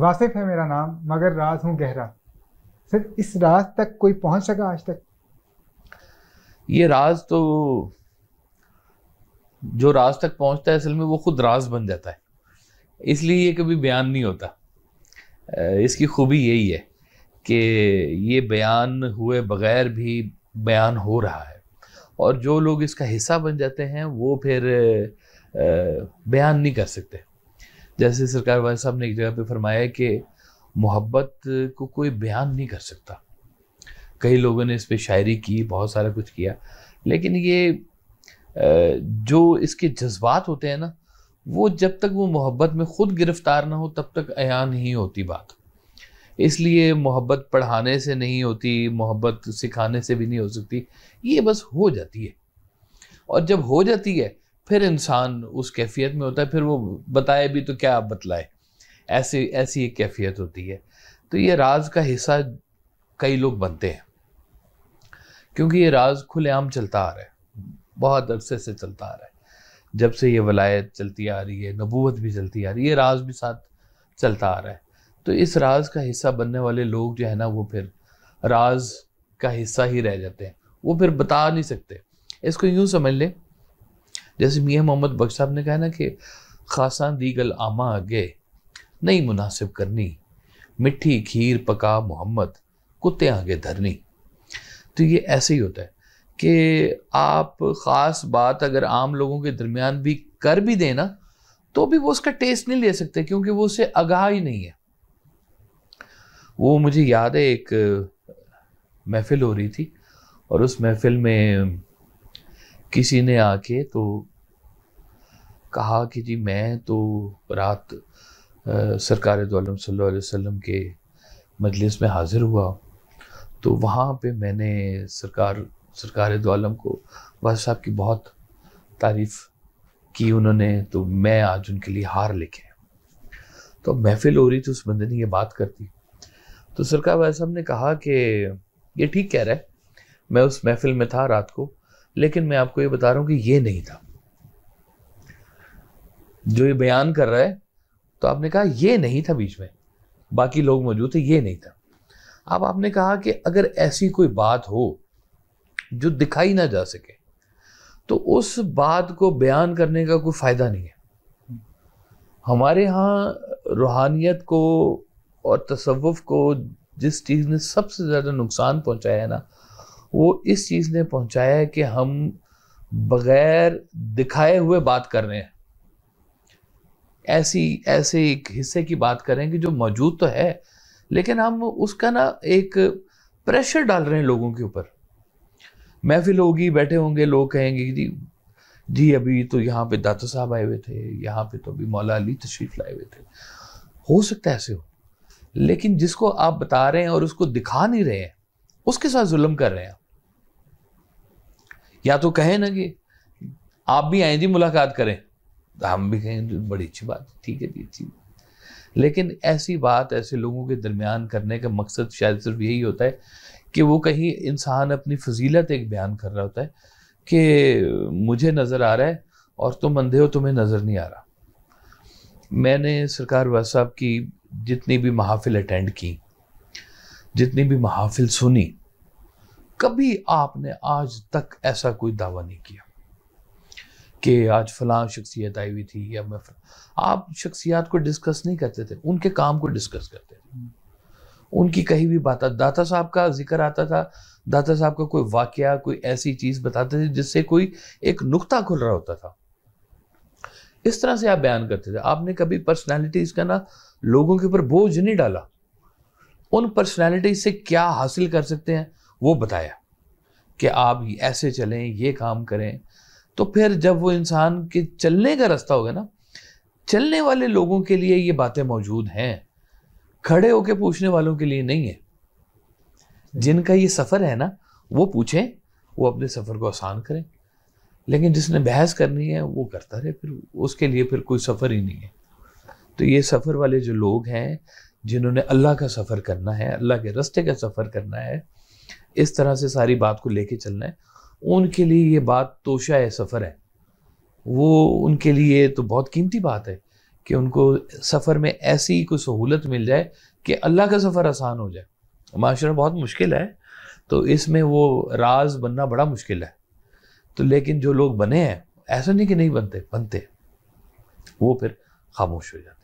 वासिफ है मेरा नाम मगर राज हूँ गहरा सिर्फ इस राज तक कोई पहुँच सका आज तक ये राज तो जो राज तक पहुंचता है असल में वो खुद राज बन जाता है इसलिए ये कभी बयान नहीं होता इसकी खूबी यही है कि ये बयान हुए बगैर भी बयान हो रहा है और जो लोग इसका हिस्सा बन जाते हैं वो फिर बयान नहीं कर सकते जैसे सरकार वाले साहब ने एक जगह पे फरमाया कि मोहब्बत को कोई बयान नहीं कर सकता कई लोगों ने इस पर शायरी की बहुत सारा कुछ किया लेकिन ये जो इसके जज्बात होते हैं ना वो जब तक वो मोहब्बत में ख़ुद गिरफ्तार ना हो तब तक अयान ही होती बात इसलिए मोहब्बत पढ़ाने से नहीं होती मोहब्बत सिखाने से भी नहीं हो सकती ये बस हो जाती है और जब हो जाती है फिर इंसान उस कैफियत में होता है फिर वो बताए भी तो क्या आप बतलाए ऐसी ऐसी एक कैफियत होती है तो ये राज का हिस्सा कई लोग बनते हैं क्योंकि ये राज खुलेआम चलता आ रहा है बहुत अरसे से चलता आ रहा है जब से ये वलायत चलती आ रही है नबूत भी चलती आ रही है ये राज भी साथ चलता आ रहा है तो इस राज का हिस्सा बनने वाले लोग जो है ना वो फिर राज का हिस्सा ही रह जाते हैं वो फिर बता नहीं सकते इसको यूँ समझ लें जैसे मियाँ मोहम्मद बख्श साहब ने कहा ना कि खासा दीगल आमा आगे नहीं मुनासिब करनी मिट्टी खीर पका मोहम्मद कुत्ते आगे धरनी तो ये ऐसे ही होता है कि आप ख़ास बात अगर आम लोगों के दरमियान भी कर भी देना तो भी वो उसका टेस्ट नहीं ले सकते क्योंकि वो उसे आगाह ही नहीं है वो मुझे याद है एक महफिल हो रही थी और उस महफिल में किसी ने आके तो कहा कि जी मैं तो रात सरकार दोम वसल्लम के मजलिस में हाज़िर हुआ तो वहाँ पे मैंने सरकार सरकार दोम को वाद साहब की बहुत तारीफ़ की उन्होंने तो मैं आज उनके लिए हार लिखे तो महफिल हो रही थी उस बंदे ने ये बात कर दी तो सरकार वाज साहब ने कहा कि ये ठीक कह रहा है मैं उस महफिल में था रात को लेकिन मैं आपको ये बता रहा हूं कि ये नहीं था जो ये बयान कर रहा है तो आपने कहा ये नहीं था बीच में बाकी लोग मौजूद थे ये नहीं था अब आपने कहा कि अगर ऐसी कोई बात हो जो दिखाई ना जा सके तो उस बात को बयान करने का कोई फ़ायदा नहीं है हमारे यहाँ रूहानियत को और तसव्वुफ को जिस चीज़ ने सबसे ज़्यादा नुकसान पहुँचाया है ना वो इस चीज़ ने पहुंचाया है कि हम बगैर दिखाए हुए बात कर रहे हैं ऐसी ऐसे एक हिस्से की बात करें कि जो मौजूद तो है लेकिन हम उसका ना एक प्रेशर डाल रहे हैं लोगों के ऊपर महफिल होगी बैठे होंगे लोग कहेंगे जी जी अभी तो यहाँ पे दाता साहब आए हुए थे यहाँ पे तो अभी मौला अली तशरीफ लाए हुए थे हो सकता है ऐसे हो लेकिन जिसको आप बता रहे हैं और उसको दिखा नहीं रहे हैं उसके साथ जुल्म कर रहे हैं या तो कहें ना कि आप भी आए जी मुलाकात करें तो हम भी कहें तो बड़ी अच्छी बात ठीक है जी अच्छी लेकिन ऐसी बात ऐसे लोगों के दरमियान करने का मकसद शायद सिर्फ यही होता है कि वो कहीं इंसान अपनी फजीलत एक बयान कर रहा होता है कि मुझे नज़र आ रहा है और तुम अंधे हो तुम्हें नज़र नहीं आ रहा मैंने सरकार वाज साहब की जितनी भी महाफिल अटेंड की जितनी भी महाफिल सुनी कभी आपने आज तक ऐसा कोई दावा नहीं किया कि आज फलां शख्सियत आई हुई थी या मैं आप शख्सियात को डिस्कस नहीं करते थे उनके काम को डिस्कस करते थे उनकी कही भी बात दाता साहब का जिक्र आता था दाता साहब का कोई वाक्य कोई ऐसी चीज़ बताते थे जिससे कोई एक नुक्ता खुल रहा होता था इस तरह से आप बयान करते थे आपने कभी पर्सनैलिटीज़ का ना लोगों के ऊपर बोझ नहीं डाला उन पर्सनैलिटीज से क्या हासिल कर सकते हैं वो बताया कि आप ऐसे चलें ये काम करें तो फिर जब वो इंसान के चलने का रास्ता होगा ना चलने वाले लोगों के लिए ये बातें मौजूद हैं खड़े होके पूछने वालों के लिए नहीं है जिनका ये सफ़र है ना वो पूछें वो अपने सफ़र को आसान करें लेकिन जिसने बहस करनी है वो करता रहे फिर उसके लिए फिर कोई सफ़र ही नहीं है तो ये सफ़र वाले जो लोग हैं जिन्होंने अल्लाह का सफ़र करना है अल्लाह के रस्ते का सफ़र करना है इस तरह से सारी बात को लेके चलना है उनके लिए ये बात तोशा सफ़र है वो उनके लिए तो बहुत कीमती बात है कि उनको सफ़र में ऐसी कोई सहूलत मिल जाए कि अल्लाह का सफ़र आसान हो जाए माशरा बहुत मुश्किल है तो इसमें वो राज बनना बड़ा मुश्किल है तो लेकिन जो लोग बने हैं ऐसा नहीं कि नहीं बनते बनते वो फिर खामोश हो जाते